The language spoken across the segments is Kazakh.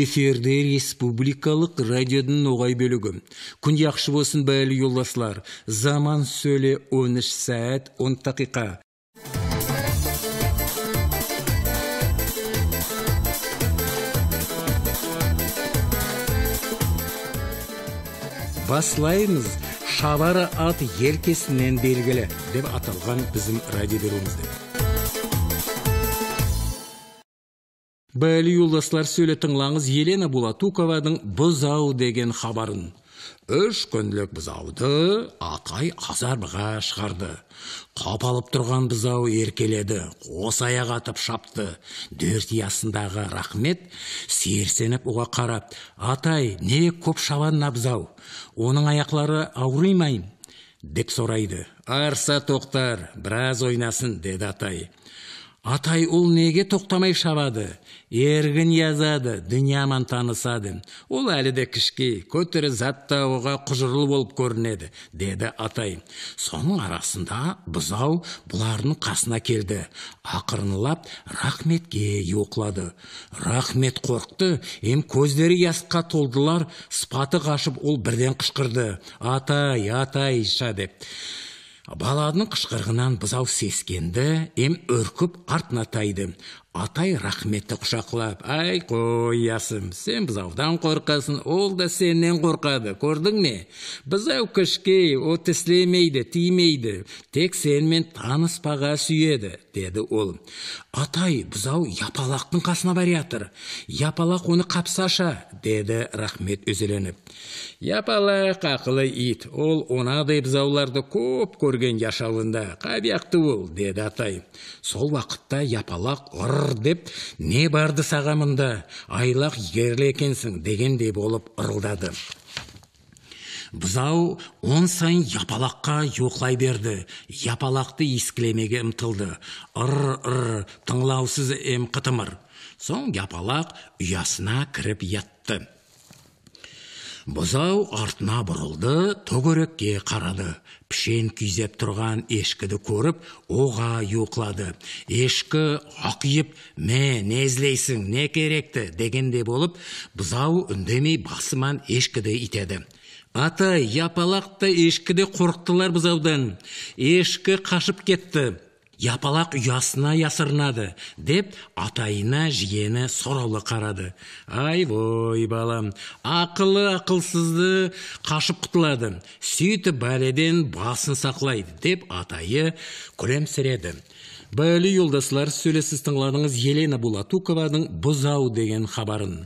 эфирде республикалық радиодың оғай бөлігі күн яқшы болсын бәлі жолдастар заман сөйле 13 сәт 10 тақиқа. баслаймыз шабары ат еркесінен белгілі деп аталған біздің радио Бәлі юлдастар сөйлі тыңлаңыз Елена Булатуковадың бұзау деген хабарын. Үш күнлік бұзауды атай азарбыға шығарды. Қапалып тұрған бұзау еркеледі, қос аяқ атып шапты. Дөрт ясындағы рахмет серсеніп оға қарап, атай не көп шабан бұзау? оның аяқлары ауырымайын, деп сорайды. Арса тоқтар, біраз ойнасын деді атай атай ол неге тоқтамай шабады ергін язады дүнияман танысады ол әлі де кішкей көтірі затта оға құжырлы болып көрінеді деді атай соның арасында бұзау бұлардың қасына келді ақырынлап рахметке оқылады рахмет қорқты ем көздері ясқа толдылар сыпаты қашып ол бірден қышқырды атай атай деп баланың қышқырғынан бұзау сескенді ем өркіп артына тайды атай рахметті құшақлап қой, ясым, сен бұзаудан қорқасың ол да сеннен қорқады көрдің ме бұзау кішкей ол тіслемейді тимейді тек сенімен таныспаға сүйеді деді ол атай бұзау япалақтың қасына бара жатыр япалақ оны қапсаша деді рахмет үзіленіп япалақ ақылы ит ол онадай бұзауларды көп көрген яшауында қабияқты ол деді атай сол уақытта япалақ ұр деп не барды сағамында айлақ ерлі екенсің дегендей болып ырылдады бұзау он сайын япалаққа жоқлай берді япалақты ескілемеге ұмтылды ыр ыр тыңлаусыз ем қытымыр соң япалақ ұясына кіріп ятты бұзау артына бұрылды төгерекке қарады пішен күйзеп тұрған ешкіді көріп оға юқлады ешкі ақиып мә не іздейсің не керекті дегенде болып бұзау үндемей басыман ешкіді итеді ата япалақты ешкіде қорқтылар бұзаудан ешкі қашып кетті япалақ ұясына ясырнады деп атайына жиені сораулы қарады «Ай, ой, балам ақылы ақылсызды қашып құтылады сөйтіп бәледен басын сақлайды деп атайы күлемсіреді бәлі жолдастар сөйлесіз тыңладыңыз елена булатукованың бұзау деген хабарын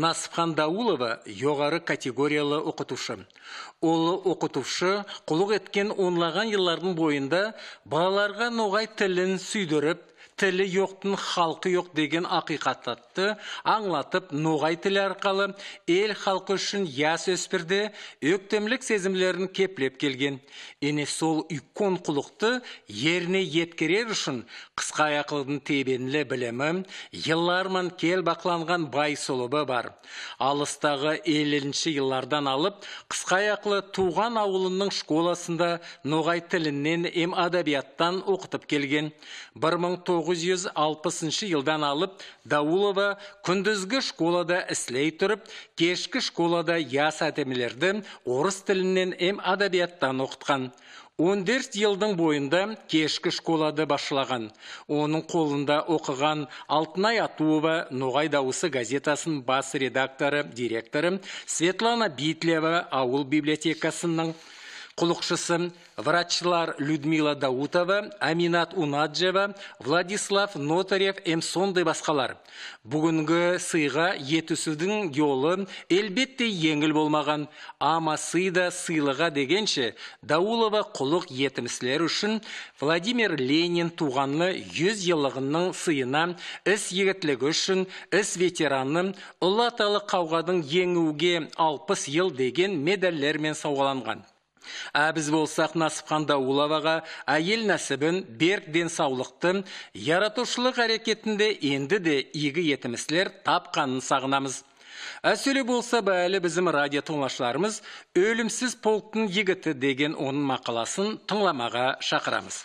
насыпхан даулова жоғары категориялы оқытушы ол оқытушы құлық еткен онлаған еллардың бойында балаларға ноғай тілін сүйдіріп тілі жоқтың халқы жоқ деген ақиқатты аңлатып ноғай тілі арқалы ел халқы үшін яс өспірді өктемлік сезімлерін кеплеп келген ене сол үйкон құлықты еріне еткерер үшін қысқа ақылдың тебенілі білімі йылларман кел бақланған бай сұлыбы бар алыстағы елінші жыллардан алып қысқа туған ауылының школасында ноғай тілінен ем адабияттан оқытып келген 1960 жылдан алып Даулова күндізгі школада іслей тұрып, кешкі школада яс әтемелерді орыс тілінен әм адабияттан оқытқан. 14 елдің бойында кешкі школады башылаған. Оның қолында оқыған Алтынай Атуова Ноғай дауысы газетасын бас редакторы, директоры Светлана Битлева ауыл библиотекасының құлықшысы врачлар людмила даутова аминат унаджева владислав нотарев эм басқалар бүгінгі сыйға етісудің жолы әлбетте еңіл болмаған ама сыйда сыйлыға дегенше даулова құлық етімсілер үшін владимир ленин туғанны 100 жылдығының сыйына іс егітлігі үшін іс ветераны ұлы қауғадың еңуге алпыс ел деген медальдермен сауғаланған әбіз болсақ насыпқанда ұлаваға әйел нәсібін берік денсаулықты яратушылық әрекетінде енді де егі етіміслер тапқанын сағынамыз әсөле болса бәлі бізім радио тұңлашыларымыз өлімсіз полктың егіті деген оның мақаласын тыңламаға шақырамыз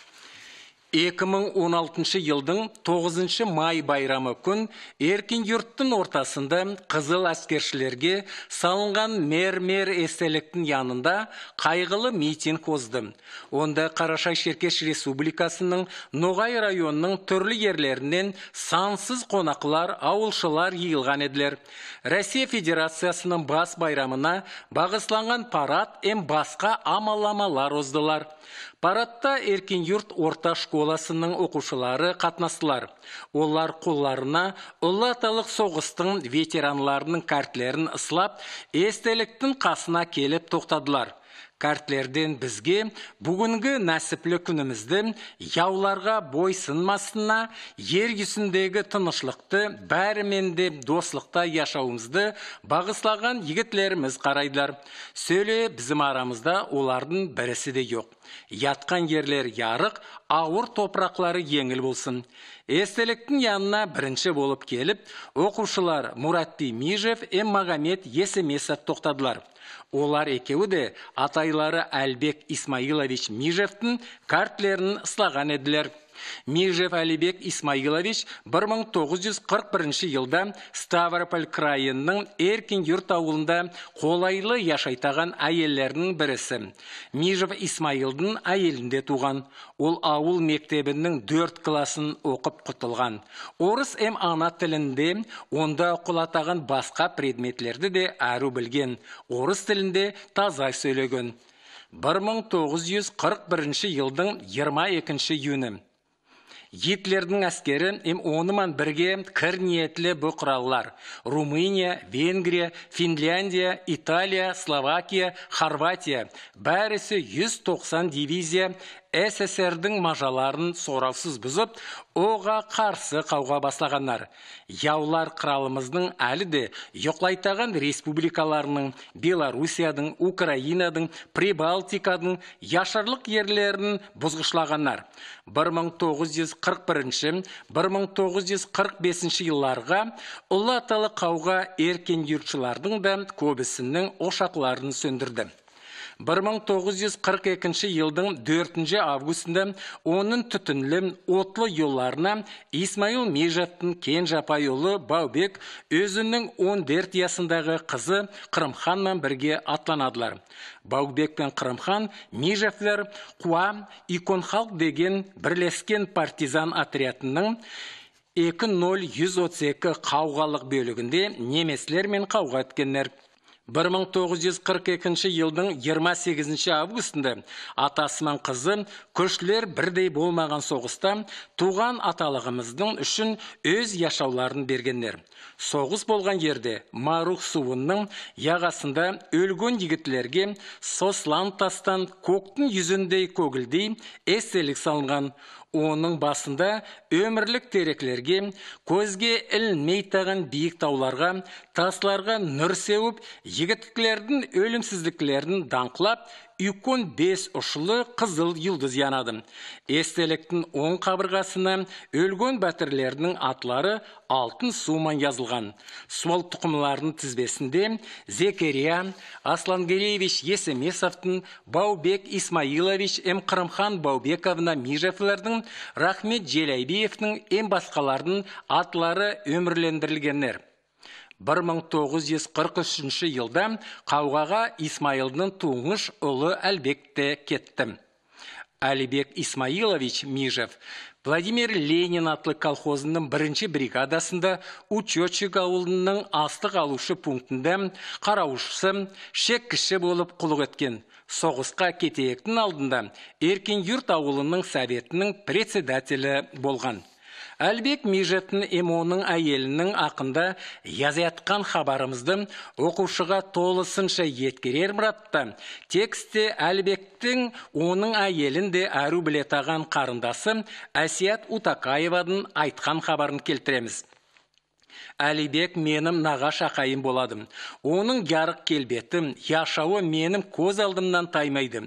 2016 жылдың 9 май байрамы күн еркен юрттың ортасында қызыл әскершілерге салынған мер-мер естеліктің янында қайғылы митинг озды. Онда Қарашай Шеркеш Республикасының Ноғай районының түрлі ерлерінен сансыз қонақлар, ауылшылар жиылған еділер. Россия Федерациясының бас байрамына бағысланған парад әм басқа амаламалар оздылар. Паратта Эркин Юрт орта школасының оқушылары қатнастылар. Олар қолларына ұлы аталық соғыстың ветеранларының картлерін ыслап, естеліктің қасына келіп тоқтадылар. Картлерден бізге бүгінгі нәсіплі күнімізді яуларға сынмасына, ергісіндегі тұнышлықты, бәрімен де дослықта яшауымызды бағыслаған егітлеріміз қарайдылар сөйле бізім арамызда олардың бірісі де жоқ ятқан ерлер ярық ауыр топырақлары еңіл болсын естеліктің янына бірінші болып келіп оқушылар муратти мижев Мағамет есемесов тоқтадылар олар екеуі де атайлары әлбек исмаилович мижевтің картлерін сылаған еділер межев әлібек исмаилович 1941 жылда ставрополь крайының эркин юрт ауылында қолайлы яшайтаған әйелдердің бірісі межев исмаилдың айелінде туған ол ауыл мектебінің 4 классын оқып құтылған орыс әм ана тілінде онда құлатаған басқа предметлерді де әру білген орыс тілінде таза сөйлеген 1941 жылдың 22 июні Гитлердің әскері ем оныман бірге кір ниетлі Румыния, Венгрия, Финляндия, Италия, Словакия, Хорватия. Бәрісі 190 дивизия СССР-дің мажаларын сораусыз бұзып оға қарсы қауға бастағаннар яулар қыралымыздың әлі де еқлайтаған республикаларының Беларусиядың, Украинадың, Прибалтикадың, яшарлық ерлерін бұзғышлағандар 1941-1945 жылларға ұлы аталы қауға еркен да көбісінің ошақларын сөндірді 1942 жылдың 4 августында оның түтінлі отлы елларына Исмаил Межаттың кен жапай ұлы Баубек өзінің 14 ясындағы қызы Қырымханмен бірге атланадылар. Баубек пен Қырымхан Межаттар Қуа Иконхалк деген бірлескен партизан отрядының 2.0132 қауғалық бөлігінде немеслер мен қауға еткендер 1942 жылдың 28 августында атасыман қызы көршілер бірдей болмаған соғыста туған аталығымыздың үшін өз яшауларын бергендер соғыс болған жерде марух суының яғасында өлген егітлерге сослан тастан көктің жүзіндей көгілдей әстелік салынған оның басында өмірлік тереклерге, көзге тағын биік тауларға тасларға нұр сеуіп егіттікілердің өлімсіздіктерін даңқылап Үйкон бес ұшылы қызыл жұлдыз янады естеліктің оң қабырғасына өлген бәтірлердің атлары алтын суыман язылған. сол тұқымлардың тізбесінде зекерия Аслангереевич есемесовтың баубек исмаилович м қырымхан баубековна мижевлердің рахмет желайби әлиевнің ең басқалардың атлары өмірлендірілгендер 1943 жылда қауғаға исмайылдың туңыш ұлы әлбек кетті әлібек исмаилович мижев владимир ленин атлы колхозының бірінші бригадасында учетчик ауылының астық алушы пунктінде қараушысы шек кіші болып құлық еткен соғысқа кетеектің алдында юрт ауылының советінің председателі болған әлбек межеттің эмоның әйелінің ақында язиятқан хабарымызды оқушыға толысынша еткерер мұратты. текстте әлбектің оның әйелін де әру білетаған қарындасы әсият Утакаевадың айтқан хабарын келтіреміз әлибек менім нағаш ақайым боладым. оның ярық келбетім яшауы менім көз алдымнан таймайды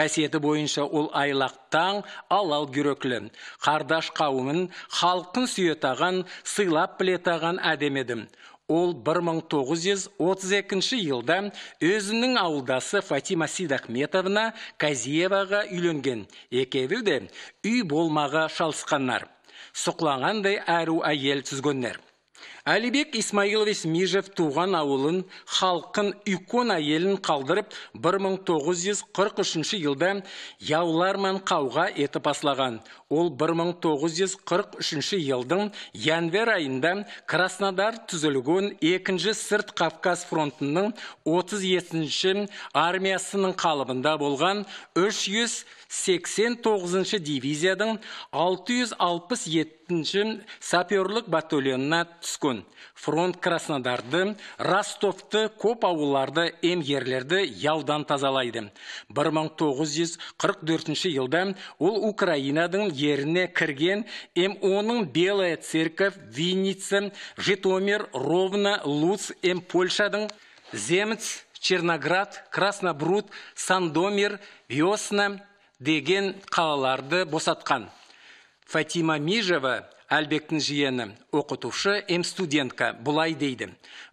кәсеті бойынша ол айлақтан алал гүреклі қардаш қауымын халқын сүйетаған сыйлап білетаған адемедім. еді ол 1932 жылда өзінің ауылдасы Фатима Сидахметовна Казиеваға үйленген. екеві де үй болмаға шалысқанлар. Сұқланғандай әру әйел түзгөннер әлібек исмаилович мижев туған ауылын халқын икон елін қалдырып 1943 жылда яуларман қауға етіп аслаған ол 1943 жылдың январь айында краснодар түзілген екінші сырт кавказ фронтының 37 армиясының қалыбында болған 300 89 дивизиядың 667 саперлік батальонына түскен фронт краснодарды ростовты көп ауылларды емгерлерді яудан тазалайды 1944 жылда ол Украинадың еріне кірген м оның белая церковь винница житомир ровно луц м Польшадың, земц черноград краснобруд сандомир весна деген қалаларды босатқан фатима мижева әлбектің жиені оқытушы м студентка бұлай дейді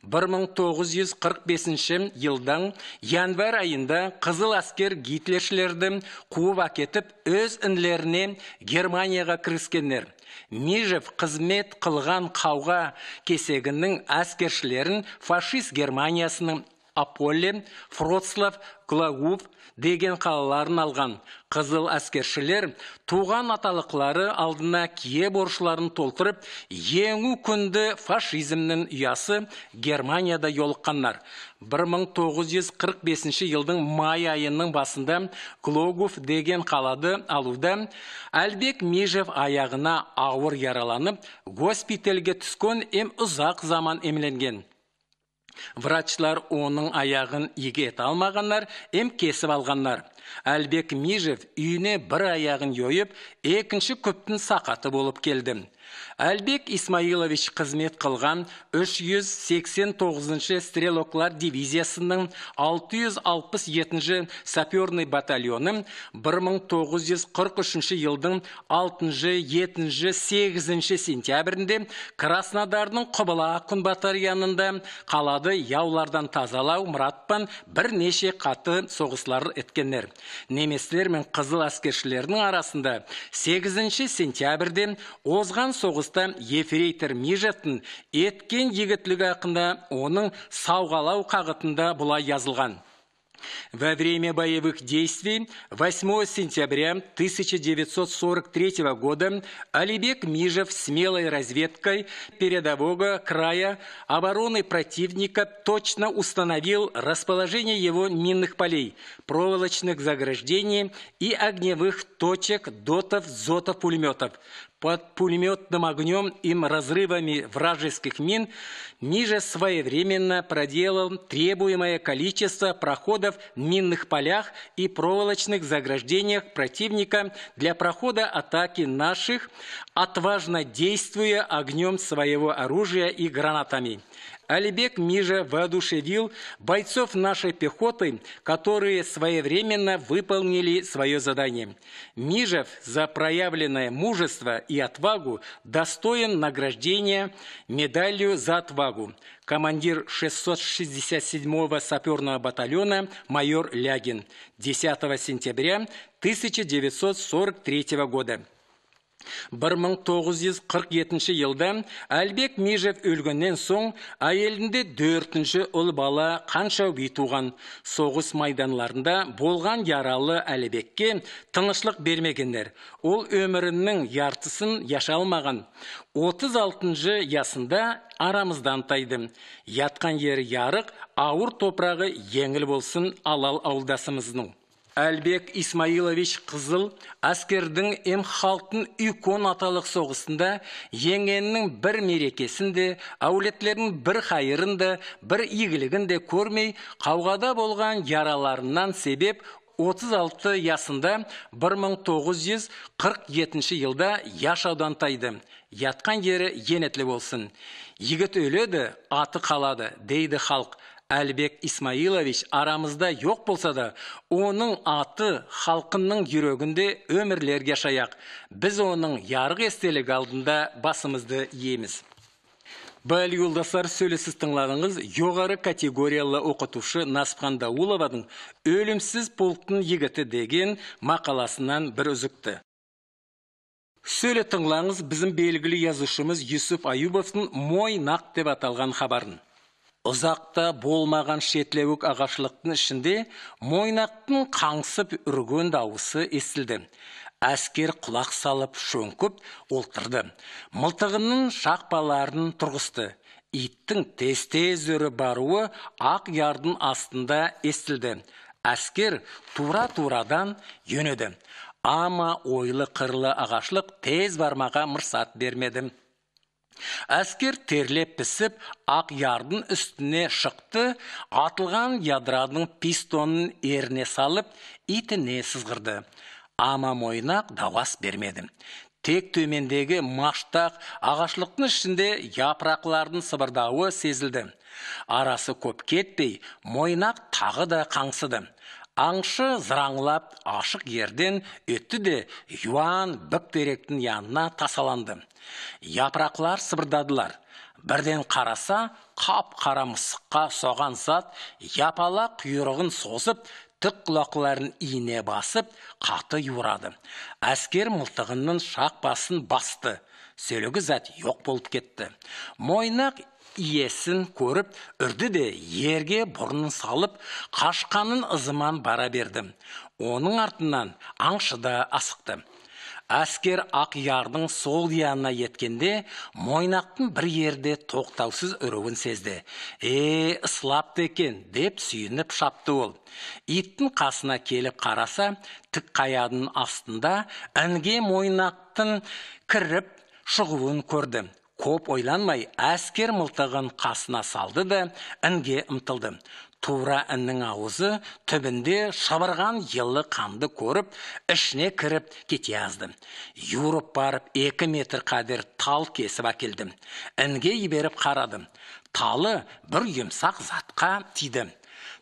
1945 жылдың январь айында қызыл әскер гитлершілерді қуып әкетіп өз інілеріне германияға кіріскендер межев қызмет қылған қауға кесегінің әскершілерін фашист германиясының Аполле, Фроцлав, Клагуб деген қалаларын алған. Қызыл әскершілер туған аталықлары алдына кие боршыларын толтырып, еңу күнді фашизмнің ұясы Германияда жолыққандар. 1945 жылдың май айының басында Клогуф деген қалады алуды, Әлбек Межев аяғына ауыр яраланып, госпитальге түскен ем ұзақ заман емленген. Врачлар оның аяғын еге ете алмағандар, ем кесіп алғандар. Әлбек Мижев үйіне бір аяғын ойып, екінші күптің сақаты болып келді әлбек исмаилович қызмет қылған 389-шы стрелоклар дивизиясының 667-ші саперный батальоны 1943 елдің 6-7 8 сентябрінде краснодардың құбыла күн батальонында қалады яулардан тазалау мұратпан бірнеше қаты соғыслар еткендер Немеслер мен қызыл әскершілердің арасында 8 сентябрден озған соғыста Ефрейтер мижеттің еткен егітлігі ақында оның сауғалау қағытында бұлай жазылған во время боевых действий 8 сентября 1943 года Алибек Мижев смелой разведкой передового края обороны противника точно установил расположение его минных полей, проволочных заграждений и огневых точек дотов, зотов, пулеметов, под пулеметным огнем и разрывами вражеских мин ниже своевременно проделал требуемое количество проходов в минных полях и проволочных заграждениях противника для прохода атаки наших, отважно действуя огнем своего оружия и гранатами. Алибек Мижа воодушевил бойцов нашей пехоты, которые своевременно выполнили свое задание. Мижев за проявленное мужество и отвагу достоин награждения медалью за отвагу. Командир 667-го саперного батальона майор Лягин 10 сентября 1943 года. 1947 жылда әлбек межев өлгеннен соң әйелінде 4-ші ұл бала қанша бейтуған соғыс майданларында болған яралы әлбекке тұнышлық бермегендер ол өмірінің яртысын яшалмаған 36 шы ясында арамыздан тайды жатқан жері ярық ауыр топырағы еңіл болсын алал ауылдасымыздың әлбек исмаилович қызыл әскердің ем халқтың үйкон аталық соғысында еңенің бір мерекесінде, де бір қайырынды, бір игілігінде де көрмей қауғада болған яраларынан себеп 36 ясында 1947 жылда яшаудан тайды Ятқан ері енетлі болсын Егіт өледі аты қалады дейді халқ. Әлбек исмаилович арамызда жоқ болса да оның аты халқының жүрегінде өмірлерге шаяқ біз оның ярық естелігі алдында басымызды иеміз Бәл юлдастар сөйлесіз тыңлағыңыз жоғары категориялы оқытушы Насыпхан Даулованың «Өлімсіз полктың егіті» деген мақаласынан бір үзікті. Сөйле тыңлаңыз біздің белгілі жазушымыз Юсуп Аюбовтың «Мой нақ» деп аталған хабарын ұзақта болмаған шетлеуік ағашылықтың ішінде мойнақтың қаңсып үрген дауысы естілді әскер құлақ салып шөңкіп отырды мылтығының шақпаларын тұрғысты иттің тез тез өрі баруы ақ ярдың астында естілді әскер тура турадан жөнеді ама ойлы қырлы ағашлық тез бармаға мұрсат бермеді әскер терлеп пісіп ақ ярдың үстіне шықты атылған ядродың пистонын еріне салып итіне сызғырды ама мойнақ дауас бермеді тек төмендегі маштақ ағашлықтың ішінде япырақылардың сыбырдауы сезілді арасы көп кетпей мойнақ тағы да қаңсыды Аңшы зыраңлап ашық ерден өтті де юан бік теректің янына тасаланды. Япырақлар сыбырдадылар. Бірден қараса, қап қара мысыққа соған зат япала құйрығын созып, түк құлақларын иіне басып, қаты юрады. Әскер мылтығының шақ басын басты. Сөлігі зат жоқ болып кетті. Мойнақ иесін көріп үрді де ерге бұрынын салып қашқанын ызыман бара берді оның артынан аңшы да асықты әскер ақ ярдың сол янына еткенде мойнақтың бір ерде тоқтаусыз үруін сезді е ысылапты екен деп сүйініп шапты ол иттің қасына келіп қараса тік қаядың астында інге мойнақтың кіріп шығуын көрді Коп ойланмай әскер мылтығын қасына салды да інге ұмтылды тура әннің ауызы түбінде шабырған елі қанды көріп ішіне кіріп кете жазды юрып барып екі метр қадер тал кесіп әкелдім. інге еберіп қарадым. талы бір емсақ затқа тиді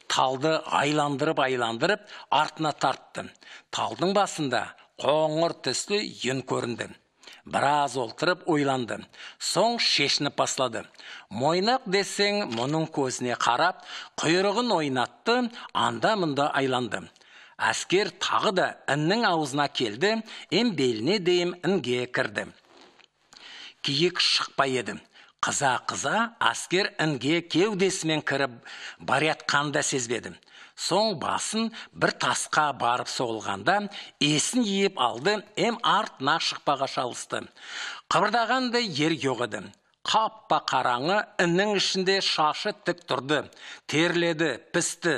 талды айландырып айландырып артына тарттым. талдың басында қоңыр түсті юн көрінді біраз отырып ойланды соң шешініп бастады мойнақ десең мұның көзіне қарап құйрығын ойнатты анда мұнда айланды әскер тағы да іннің аузына келді ем беліне дейін інге кірді киік шықпай еді қыза қыза әскер інге кеудесімен кіріп баратқанын да сезбеді соң басын бір тасқа барып соғылғанда есін еп алды әм артына шықпаға шалысты қыбырдағандай ер жоқ еді қаппа қараңы іннің ішінде шашы тік тұрды терледі пісті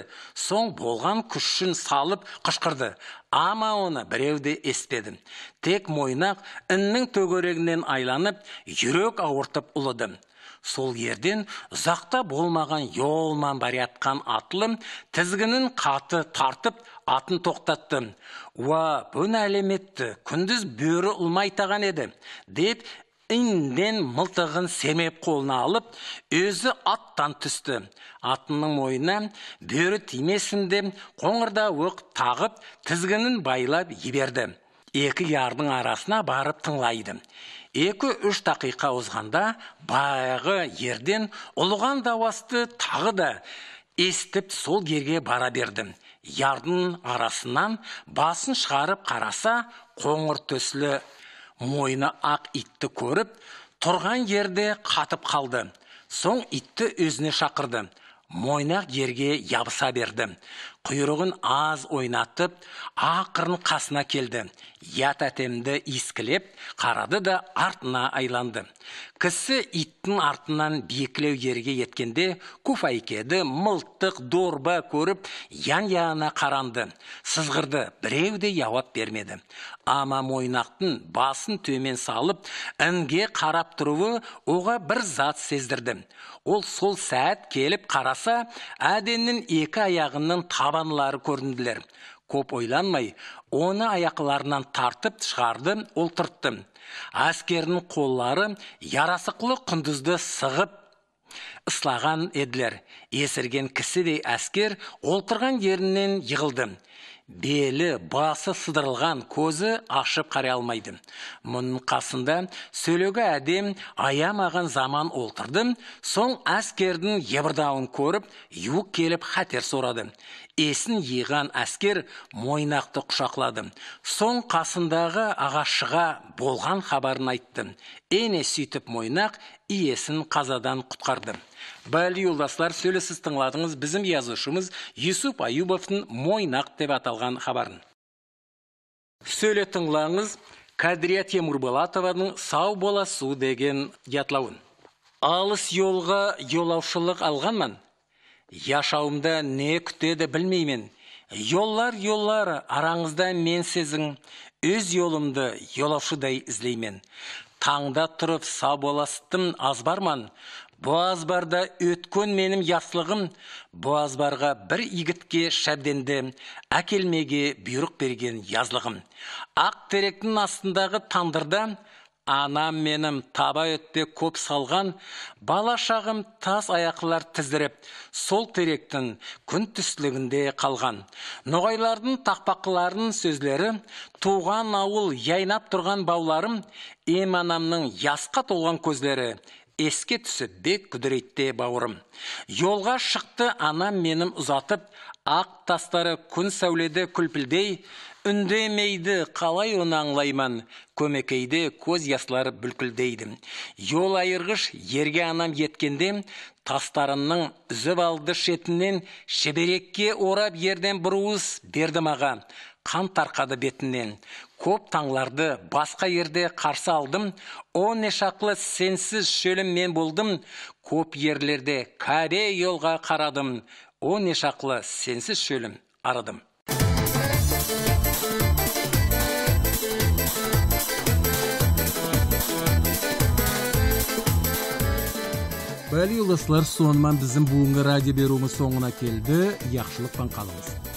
соң болған күшін салып қышқырды ама оны біреу де естпеді тек мойнақ іннің төгерегінен айланып жүрек ауыртып ұлыды сол ерден ұзақта болмаған елман бара атылым тізгінін қаты тартып атын тоқтатты уа бұны әлеметті күндіз бөрі ұлмайтаған еді деп үнден мылтығын семеп қолына алып өзі аттан түсті атының мойнына бөрі тимесін қоңырда оқ тағып тізгінін байлап еберді. екі ярдың арасына барып тыңлайды екі үш дақиқа озғанда баяғы ерден ұлыған дауасты тағы да естіп сол жерге бара бердім ярдың арасынан басын шығарып қараса қоңыр төслі мойны ақ итті көріп тұрған жерде қатып қалды соң итті өзіне шақырды мойнақ жерге ябыса берді құйрығын аз ойнатып ақырын қасына келді ят әтемді иіскілеп қарады да артына айланды кісі иттің артынан бекілеу ерге еткенде куфайкеді мылтық дорба көріп ян яңа қаранды сызғырды біреу де бермеді ама мойнақтың басын төмен салып інге қарап тұруы оға бір зат сездірді ол сол сәт келіп қараса әденнің екі аяғының табанлары көрінділер көп ойланмай оны аяқларынан тартып шығарды ұлтыртты Әскерінің әскердің қоллары ярасықлы құндызды сығып ыслаған еділер есірген кісідей әскер олтырған жерінен жығылды белі басы сыдырылған көзі ашып қарай алмайды мұның қасында сөйлегі әдем аямаған заман олтырды соң әскердің ебірдауын көріп юк келіп хатер сорады есін иған әскер мойнақты құшақлады соң қасындағы ағашыға болған хабарын айтты ене сөйтіп мойнақ иесін қазадан құтқарды бәлі юлдастар сөйлесіз тыңладыңыз біздің жазушымыз юсуп аюбовтың мойнақ деп аталған хабарын сөйле тыңлаңыз кәдірия темірболатованың сау боласу деген ятлауын алыс жолға жолаушылық алғанмын Яшауымда не күтеді білмеймін Йоллар йоллар араңызда мен сезің, өз жолымды йолашыдай іздеймін. Таңда тұрып сау боластым азбарман, барда өткен менім яслығым, барға бір игітке шәбденді, әкелмеге бүйрік берген язлығым. Ақ теректің астындағы тандырда анам менім таба өтпе көп салған бала шағым тас аяқлар тіздіріп сол теректің күн түстілігінде қалған ноғайлардың тақпақыларының сөзлері туған ауыл яйнап тұрған бауларым ем анамның ясқа толған көздері еске түсіп бек күдірейтте бауырым Йолға шықты анам менім ұзатып ақ тастары күн сәуледі күлпілдей үндемейді қалай оны аңлайман көмекейде көз яслары бүлкілдейді Йол айырғыш ерге анам еткенде тастарымның үзіп алды шетінен шеберекке орап ерден бір уыс берді маған қан тарқады бетінен көп таңларды басқа ерде қарсы алдым о не шақлы сенсіз шөлім мен болдым көп ерлерде кәре елға қарадым о шақлы сенсіз шөлім арадым Әлі уласлар сонымен біздің бүгінгі радио беруіміз соңына келді. Яқшылық пен қалыңыз.